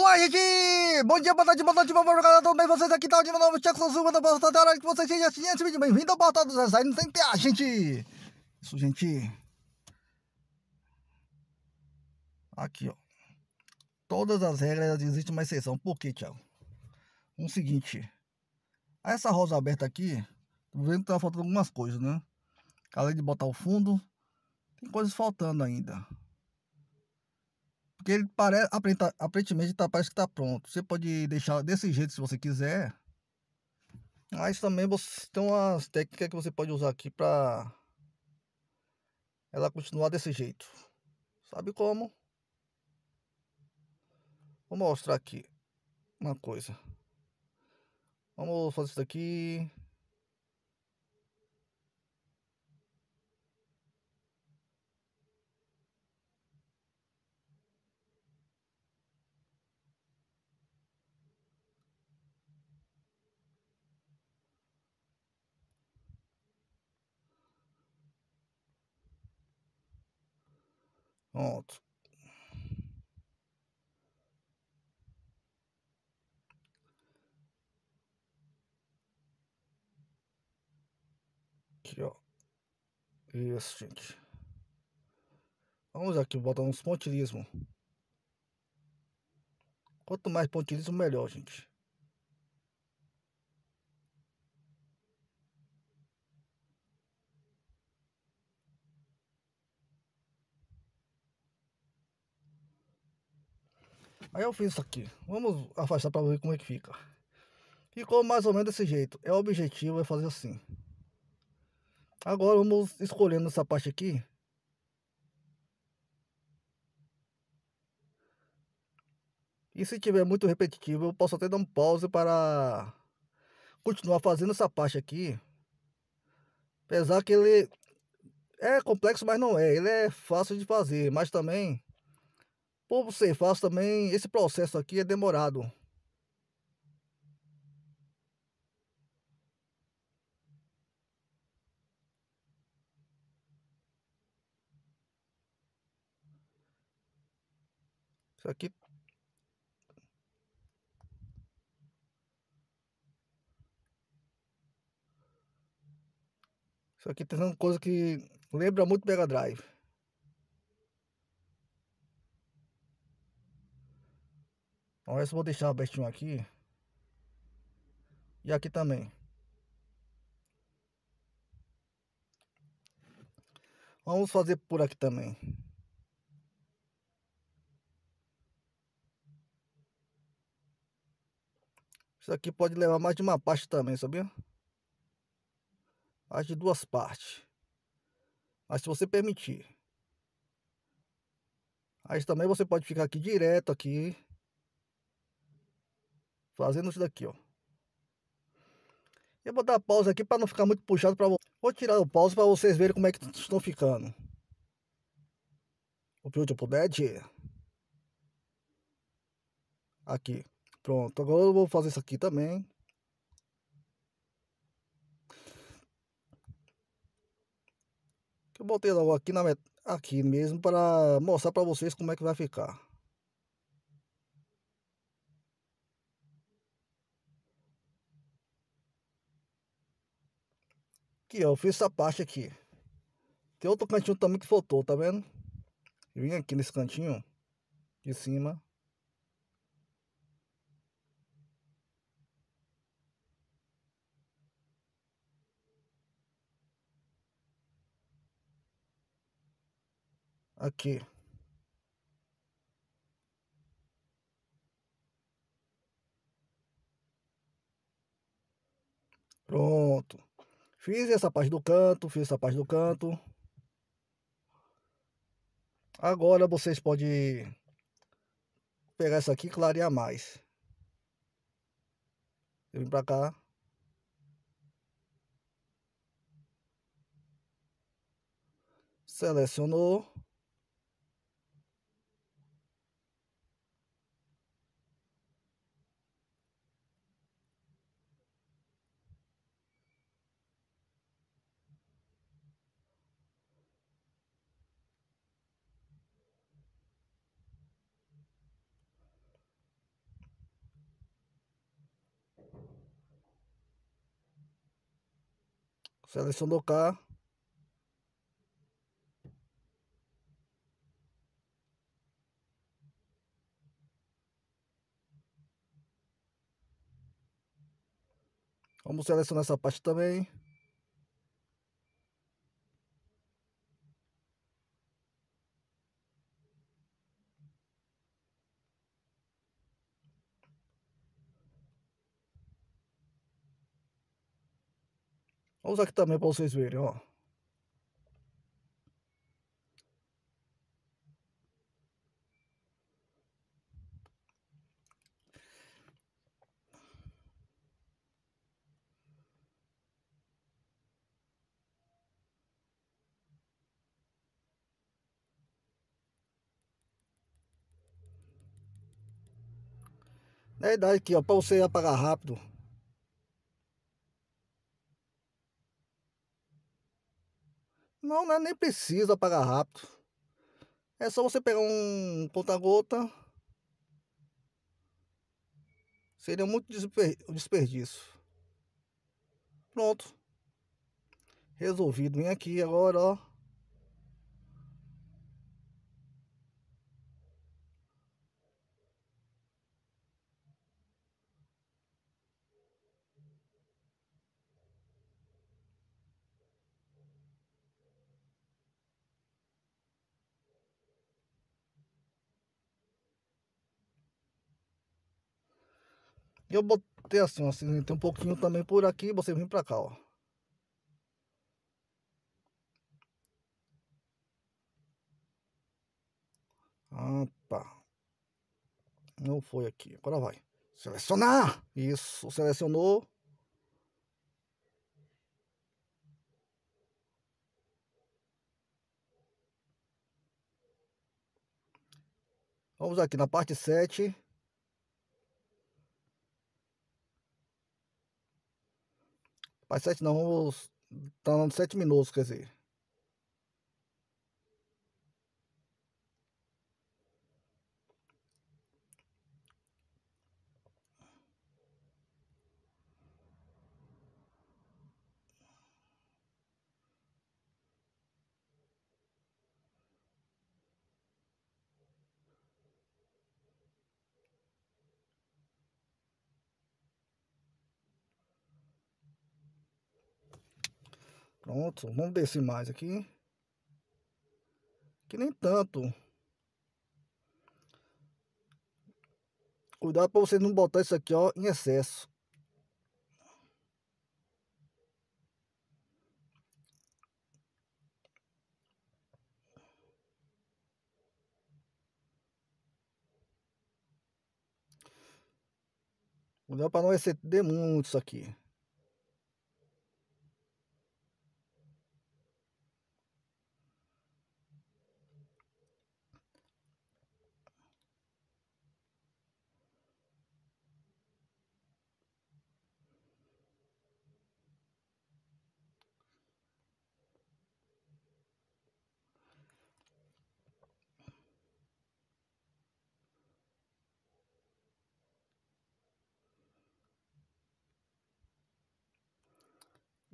Olá, gente! Bom dia, boa tarde, boa noite, boa noite, tudo bem? Vocês aqui tá de Dino Novo, Tcheco Sosuba, da Bosta da hora que vocês sejam assistindo esse vídeo. Bem-vindo ao Portal dos não sem a gente! Isso, gente. Aqui, ó. Todas as regras existem uma exceção. Por quê, Thiago? Um seguinte. Essa rosa aberta aqui, tô vendo que tá faltando algumas coisas, né? Além de botar o fundo, tem coisas faltando ainda. Porque ele parece, aparentemente tá, parece que está pronto. Você pode deixar desse jeito se você quiser. Mas também você tem umas técnicas que você pode usar aqui para ela continuar desse jeito. Sabe como? Vou mostrar aqui uma coisa. Vamos fazer isso daqui. Pronto. Aqui, ó. Isso, gente. Vamos aqui botar uns pontilhismo. Quanto mais pontilhismo, melhor, gente. Aí eu fiz isso aqui. Vamos afastar para ver como é que fica. Ficou mais ou menos desse jeito. É o objetivo, é fazer assim. Agora vamos escolhendo essa parte aqui. E se tiver muito repetitivo, eu posso até dar um pause para continuar fazendo essa parte aqui. Apesar que ele é complexo, mas não é. Ele é fácil de fazer, mas também por você face também, esse processo aqui é demorado. Isso aqui Isso aqui tá sendo coisa que lembra muito Mega Drive. Então essa eu vou deixar abertinho aqui. E aqui também. Vamos fazer por aqui também. Isso aqui pode levar mais de uma parte também, sabia? Mais de duas partes. Mas se você permitir. Aí também você pode ficar aqui direto aqui. Fazendo isso daqui, ó. Eu vou dar pausa aqui para não ficar muito puxado para Vou tirar o pausa para vocês verem como é que estão ficando. O pio eu puder de aqui. Pronto, agora eu vou fazer isso aqui também. Eu botei logo aqui na met... aqui mesmo para mostrar para vocês como é que vai ficar. Aqui, ó, eu fiz essa parte aqui. Tem outro cantinho também que faltou, tá vendo? Eu vim aqui nesse cantinho de cima. Aqui. Pronto. Fiz essa parte do canto, fiz essa parte do canto. Agora vocês podem pegar essa aqui e clarear mais. Eu vim pra cá. Selecionou. Seleção do K. Vamos selecionar essa parte também. Vamos aqui também para vocês verem, ó. Na né, idade aqui, ó, para você apagar rápido. Não, né? nem precisa apagar rápido. É só você pegar um ponta-gota. Seria muito desperdício. Pronto. Resolvido. Vem aqui agora, ó. E eu botei assim, assim, tem um pouquinho também por aqui, você vem pra cá, ó. Ah, tá. Não foi aqui. Agora vai. Selecionar! Isso, selecionou. Vamos aqui na parte 7. Faz sete não, vamos. Tá dando sete minutos, quer dizer. Pronto, vamos descer mais aqui. Que nem tanto. Cuidado para você não botar isso aqui ó, em excesso. Cuidado para não exceder muito isso aqui.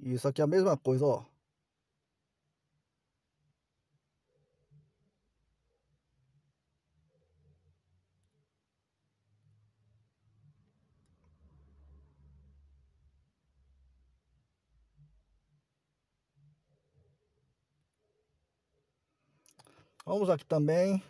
isso aqui é a mesma coisa, ó. Vamos aqui também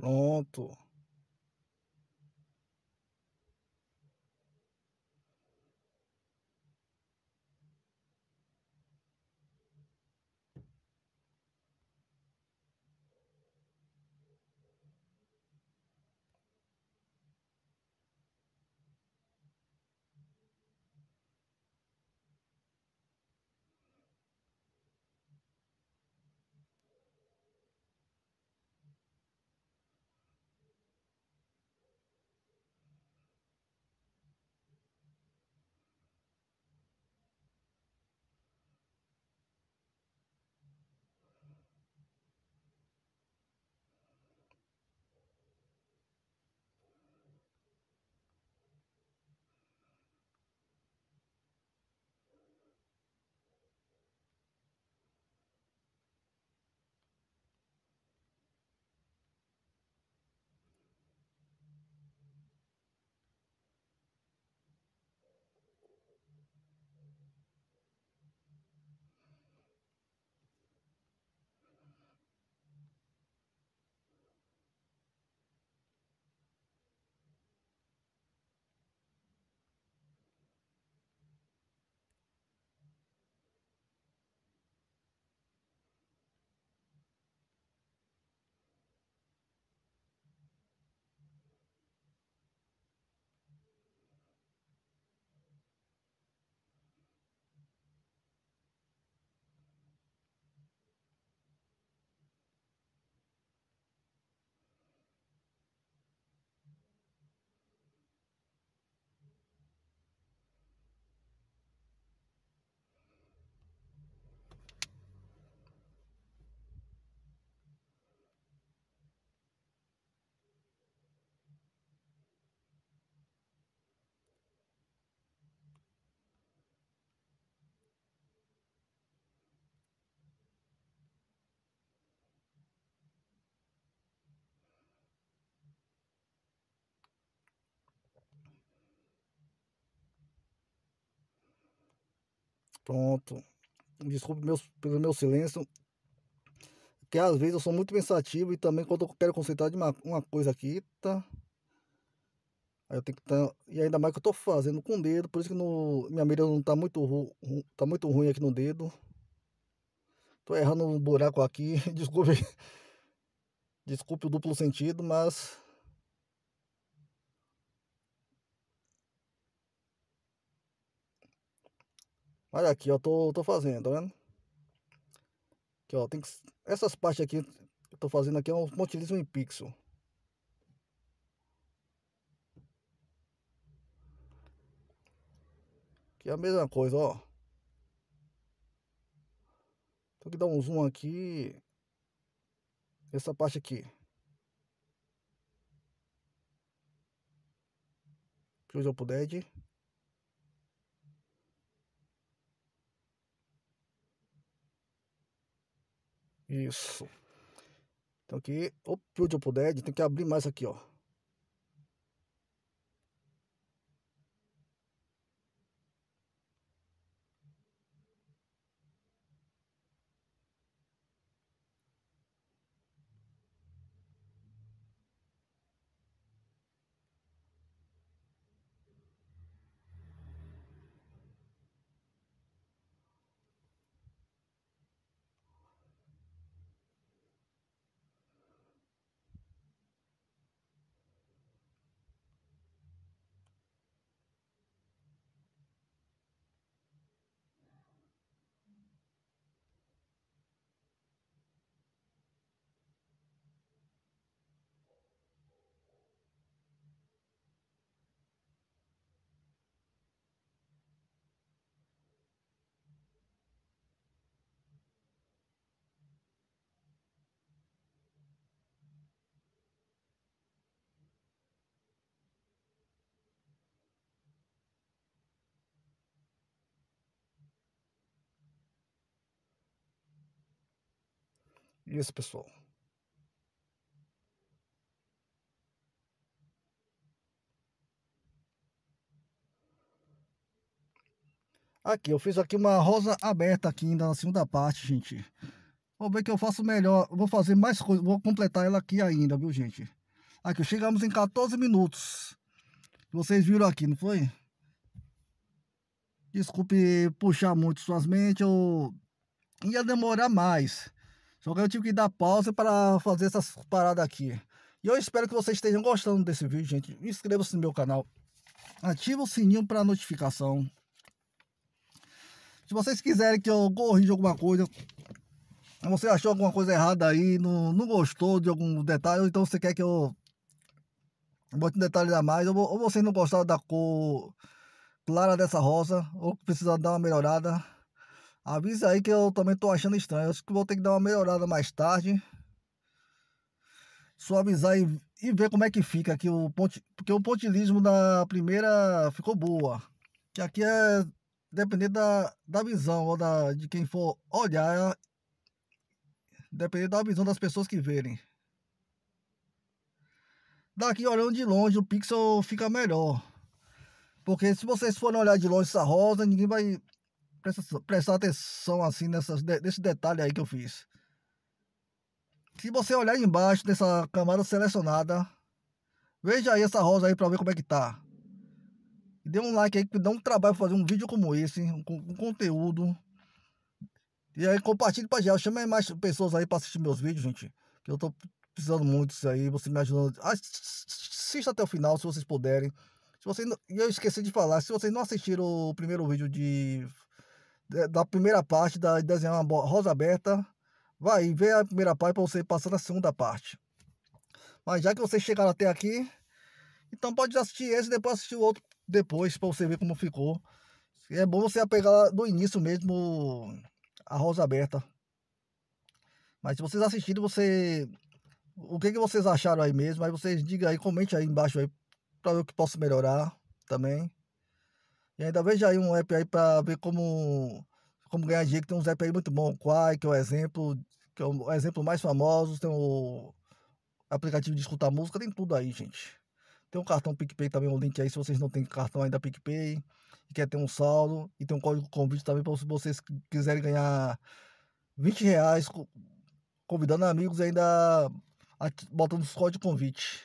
Pronto. Pronto. Desculpe meus, pelo meu silêncio. Que às vezes eu sou muito pensativo e também quando eu quero concentrar de uma, uma coisa aqui, tá? Aí eu tenho que estar e ainda mais que eu tô fazendo com o dedo, por isso que no, minha mira não tá muito, ru, tá muito ruim aqui no dedo. Tô errando um buraco aqui, desculpe. Desculpe o duplo sentido, mas Olha aqui, eu tô, tô fazendo, tá vendo? Aqui, ó, tem que... Essas partes aqui, eu tô fazendo aqui, eu é utilizo em pixel. Aqui é a mesma coisa, ó. Tem que dar um zoom aqui. Essa parte aqui. Que eu eu puder é de... Isso. Então aqui, o onde eu puder, tem que abrir mais aqui, ó. esse pessoal. Aqui, eu fiz aqui uma rosa aberta aqui ainda na segunda parte, gente. Vou ver que eu faço melhor, vou fazer mais coisas, vou completar ela aqui ainda, viu, gente? Aqui, chegamos em 14 minutos. Vocês viram aqui, não foi? Desculpe puxar muito suas mentes, eu ia demorar mais. Só que eu tive que dar pausa para fazer essas paradas aqui. E eu espero que vocês estejam gostando desse vídeo, gente. Inscreva-se no meu canal. Ativa o sininho para notificação. Se vocês quiserem que eu corrija alguma coisa, você achou alguma coisa errada aí, não, não gostou de algum detalhe, ou então você quer que eu bote um detalhe a mais, ou, ou vocês não gostaram da cor clara dessa rosa, ou precisa dar uma melhorada, Avisa aí que eu também tô achando estranho. Eu acho que vou ter que dar uma melhorada mais tarde. avisar e, e ver como é que fica aqui o ponte. Porque o pontilismo da primeira ficou boa. Que aqui é dependendo da, da visão ou da, de quem for olhar. É dependendo da visão das pessoas que verem. Daqui olhando de longe o pixel fica melhor. Porque se vocês forem olhar de longe essa rosa, ninguém vai Presta, prestar atenção assim nessas, nesse detalhe aí que eu fiz. Se você olhar embaixo dessa camada selecionada, veja aí essa rosa aí para ver como é que tá. E dê um like aí que dá um trabalho fazer um vídeo como esse, com um, um conteúdo. E aí compartilhe para geral, chame mais pessoas aí para assistir meus vídeos, gente. Que eu tô precisando muito disso aí, você me ajudando. Ah, assista até o final se vocês puderem. Se vocês não... E eu esqueci de falar, se vocês não assistiram o primeiro vídeo de da primeira parte, da desenhar uma rosa aberta, vai ver a primeira parte para você passar na segunda parte. Mas já que vocês chegaram até aqui, então pode assistir esse e depois assistir o outro depois para você ver como ficou. É bom você pegar do início mesmo a rosa aberta. Mas se vocês assistirem, você o que, que vocês acharam aí mesmo? Aí vocês digam aí, comente aí embaixo aí para o que posso melhorar também. E ainda veja aí um app aí para ver como, como ganhar dinheiro, que tem uns apps aí muito bons. O Quai, que é o exemplo, que é o exemplo mais famoso, tem o aplicativo de escutar música, tem tudo aí, gente. Tem um cartão PicPay também, um link aí, se vocês não têm cartão ainda PicPay, e quer ter um saldo, e tem um código convite também para se vocês quiserem ganhar 20 reais convidando amigos e ainda botando os códigos de convite.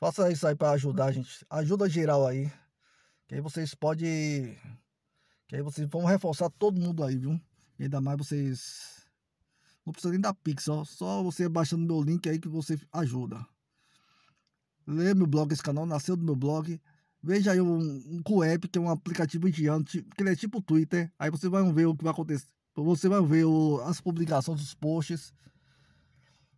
Faça isso aí para ajudar, gente. Ajuda geral aí. Que aí vocês podem. Que aí vocês vão reforçar todo mundo aí, viu? E ainda mais vocês. Não precisa nem da Pix, ó. Só você baixando meu link aí que você ajuda. Lê meu blog, esse canal nasceu do meu blog. Veja aí um, um que é um aplicativo indiano, que ele é tipo Twitter. Aí você vai ver o que vai acontecer. Você vai ver o, as publicações dos posts.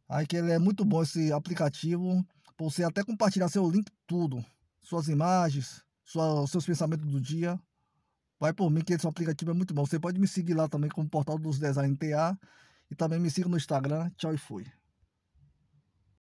Aí que ele é muito bom esse aplicativo. Você até compartilhar seu link, tudo. Suas imagens, sua, os seus pensamentos do dia. Vai por mim, que esse aplicativo é muito bom. Você pode me seguir lá também como Portal dos Design TA. E também me siga no Instagram. Tchau e fui.